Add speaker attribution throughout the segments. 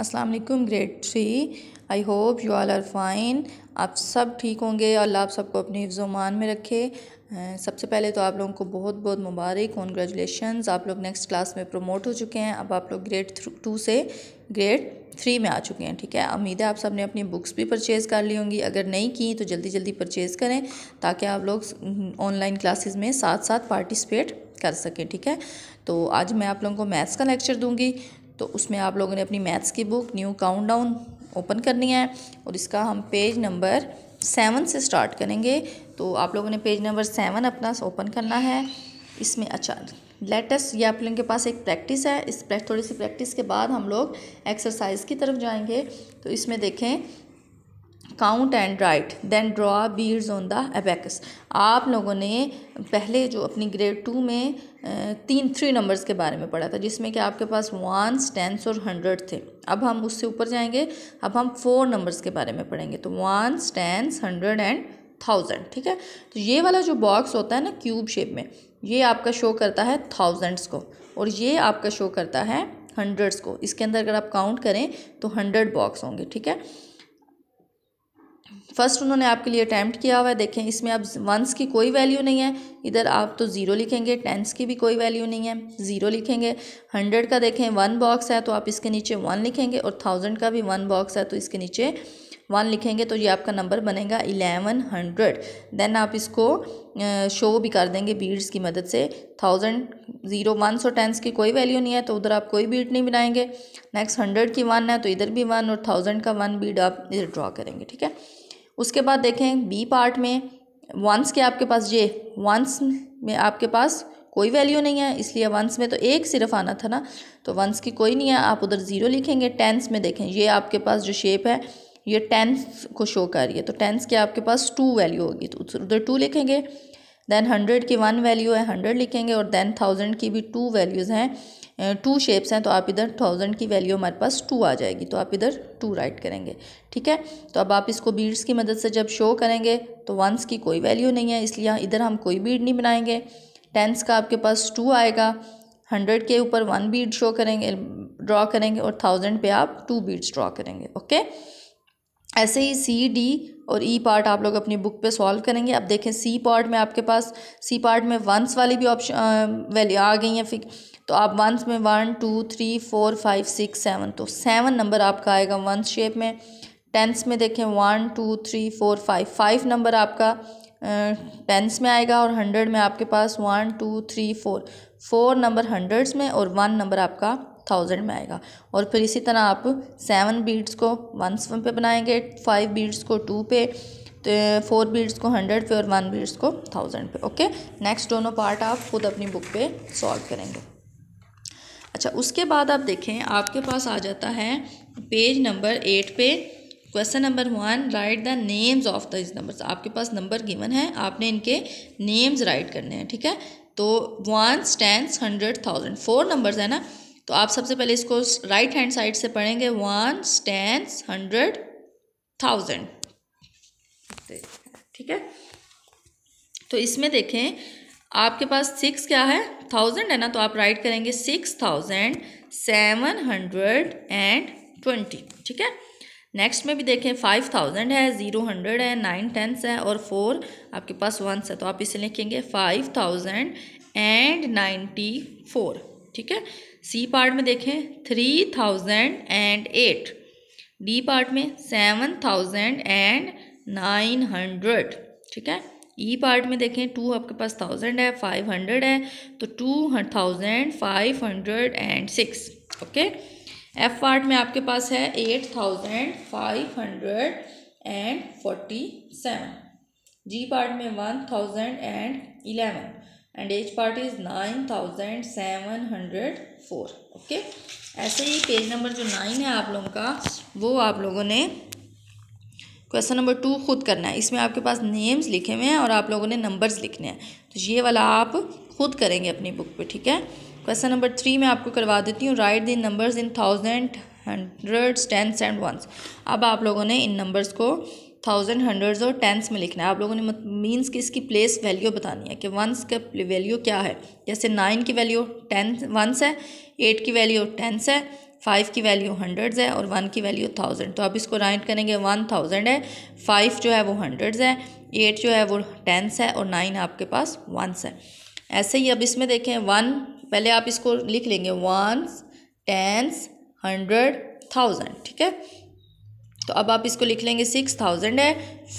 Speaker 1: अस्सलाम वालेकुम grade three I hope you all are fine आप सब ठीक होंगे अल्लाह आप सबको अपने मान में रखे सबसे पहले तो आप लोगों को बहुत बहुत मुबारक कॉन्ग्रेचुलेशन आप लोग नेक्स्ट क्लास में प्रमोट हो चुके हैं अब आप लोग ग्रेड टू से ग्रेड थ्री में आ चुके हैं ठीक है उम्मीद है आप सब ने अपनी बुक्स भी परचेज़ कर ली होंगी अगर नहीं की तो जल्दी जल्दी परचेज़ करें ताकि आप लोग ऑनलाइन हम्म, क्लासेस में साथ साथ पार्टिसिपेट कर सकें ठीक है तो आज मैं आप लोगों को मैथ्स का लेक्चर दूंगी तो उसमें आप लोगों ने अपनी मैथ्स की बुक न्यू काउंटडाउन ओपन करनी है और इसका हम पेज नंबर सेवन से स्टार्ट करेंगे तो आप लोगों ने पेज नंबर सेवन अपना ओपन करना है इसमें अच्छा लेटेस्ट ये आप लोगों के पास एक प्रैक्टिस है इस थोड़ी सी प्रैक्टिस के बाद हम लोग एक्सरसाइज की तरफ जाएंगे तो इसमें देखें count and write then draw beads on the abacus आप लोगों ने पहले जो अपनी ग्रेड टू में तीन थ्री नंबर्स के बारे में पढ़ा था जिसमें कि आपके पास वंस टेंस और हंड्रेड थे अब हम उससे ऊपर जाएंगे अब हम फोर नंबर्स के बारे में पढ़ेंगे तो ones tens hundred and thousand ठीक है तो ये वाला जो बॉक्स होता है ना क्यूब शेप में ये आपका शो करता है थाउजेंड्स को और ये आपका शो करता है हंड्रेड्स को इसके अंदर अगर आप काउंट करें तो हंड्रेड बॉक्स होंगे ठीक है फर्स्ट उन्होंने आपके लिए अटैम्प्ट किया हुआ है देखें इसमें आप वंस की कोई वैल्यू नहीं है इधर आप तो ज़ीरो लिखेंगे टेंस की भी कोई वैल्यू नहीं है ज़ीरो लिखेंगे हंड्रेड का देखें वन बॉक्स है तो आप इसके नीचे वन लिखेंगे और थाउजेंड का भी वन बॉक्स है तो इसके नीचे वन लिखेंगे तो ये आपका नंबर बनेगा इलेवन हंड्रेड देन आप इसको शो भी कर देंगे बीड्स की मदद से थाउजेंड ज़ीरो वन सौ टेंस की कोई वैल्यू नहीं है तो उधर आप कोई बीड नहीं बनाएंगे नेक्स्ट हंड्रेड की वन है तो इधर भी वन और थाउजेंड का वन बीड आप इधर ड्रॉ करेंगे ठीक है उसके बाद देखें बी पार्ट में वंस के आपके पास ये वंस में आपके पास कोई वैल्यू नहीं है इसलिए वंस में तो एक सिर्फ आना था ना तो वंस की कोई नहीं है आप उधर ज़ीरो लिखेंगे टेंस में देखें ये आपके पास जो शेप है ये टेंस को शो कर रही है तो टेंस के आपके पास टू वैल्यू होगी तो उधर टू लिखेंगे देन हंड्रेड की वन वैल्यू है हंड्रेड लिखेंगे और देन थाउजेंड की भी टू वैल्यूज़ हैं टू शेप्स हैं तो आप इधर थाउजेंड की वैल्यू हमारे पास टू आ जाएगी तो आप इधर टू राइट करेंगे ठीक है तो अब आप इसको बीड्स की मदद से जब शो करेंगे तो वंस की कोई वैल्यू नहीं है इसलिए इधर हम कोई बीड नहीं बनाएंगे टेंस का आपके पास टू आएगा हंड्रेड के ऊपर वन बीड शो करेंगे ड्रॉ करेंगे और थाउजेंड पे आप टू बीड्स ड्रॉ करेंगे ओके ऐसे ही सी डी और ई e पार्ट आप लोग अपनी बुक पे सॉल्व करेंगे अब देखें सी पार्ट में आपके पास सी पार्ट में वंस वाली भी ऑप्शन वैल्यू आ गई हैं फिक तो आप वंस में one two three four five six seven तो सेवन नंबर आपका आएगा वंस शेप में टेंथ में देखें one two three four five five number आपका टेंथ में आएगा और हंड्रेड में आपके पास one two three four four number hundreds में और वन नंबर आपका थाउजेंड में आएगा और फिर इसी तरह आप सेवन बीड्स को वन पे बनाएंगे फाइव बीड्स को टू पे फोर तो बीड्स को हंड्रेड पे और वन बीड्स को थाउजेंड पे ओके नेक्स्ट दोनों पार्ट आप खुद अपनी बुक पे सॉल्व करेंगे अच्छा उसके बाद आप देखें आपके पास आ जाता है पेज नंबर एट पे question number one write the names of this numbers आपके पास नंबर गिवन है आपने इनके नेम्स राइट करने हैं ठीक है तो one tens hundred thousand four numbers है ना तो आप सबसे पहले इसको राइट हैंड साइड से पढ़ेंगे वन टेंस हंड्रेड थाउजेंड ठीक है तो इसमें देखें आपके पास सिक्स क्या है थाउजेंड है ना तो आप राइट करेंगे six thousand seven hundred and twenty ठीक है नेक्स्ट में भी देखें फाइव थाउजेंड है ज़ीरो हंड्रेड है नाइन टेंस है और फोर आपके पास वंस है तो आप इसे लिखेंगे five thousand and ninety four ठीक है सी पार्ट में देखें three thousand and eight D part में seven thousand and nine hundred ठीक है ई e पार्ट में देखें टू आपके पास थाउजेंड है फाइव हंड्रेड है तो two thousand five hundred and six okay F part में आपके पास है eight thousand five hundred and forty seven G part में one thousand and eleven and H part is nine thousand seven hundred four okay ऐसे ही page number जो nine है आप लोगों का वो आप लोगों ने क्वेश्चन नंबर टू खुद करना है इसमें आपके पास नेम्स लिखे हुए हैं और आप लोगों ने नंबर्स लिखने हैं तो ये वाला आप खुद करेंगे अपनी बुक पे ठीक है क्वेश्चन नंबर थ्री मैं आपको करवा देती हूँ write the numbers in thousand hundreds tens and ones अब आप लोगों ने इन नंबर्स को थाउजेंड हंड्रेड्स और टेंस में लिखना है आप लोगों ने मीन्स कि इसकी प्लेस वैल्यू बतानी है कि वंस का वैल्यू क्या है जैसे नाइन की वैल्यू टें वंस है एट की वैल्यू टेंस है फाइव की वैल्यू हंड्रेड्स है और वन की वैल्यू थाउजेंड तो आप इसको राइट करेंगे वन थाउजेंड है फाइव जो है वो हंड्रेड्स है एट जो है वो टेंस है और नाइन आपके पास वंस है ऐसे ही अब इसमें देखें वन पहले आप इसको लिख लेंगे वंस टेंस हंड्रेड थाउजेंड ठीक है तो अब आप इसको लिख लेंगे सिक्स थाउजेंड है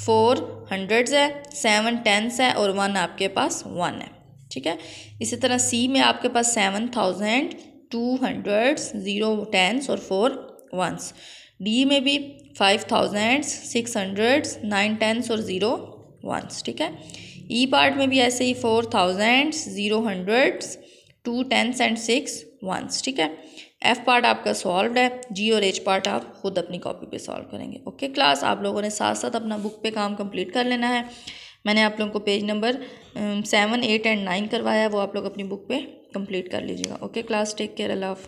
Speaker 1: फोर हंड्रेड्स है सेवन टेंस है और वन आपके पास वन है ठीक है इसी तरह सी में आपके पास seven thousand two hundred zero tens और फोर वंस डी में भी five thousands six hundreds nine tens और ज़ीरो वंस ठीक है ई e पार्ट में भी ऐसे ही four thousands zero hundreds two tens and six ones ठीक है एफ पार्ट आपका सॉल्व है जी और एच पार्ट आप खुद अपनी कॉपी पे सॉल्व करेंगे ओके क्लास आप लोगों ने साथ साथ अपना बुक पे काम कंप्लीट कर लेना है मैंने आप लोगों को page number seven eight and nine करवाया है वो आप लोग अपनी बुक पे कंप्लीट कर लीजिएगा ओके क्लास टेक केयर अल्लाह हाफि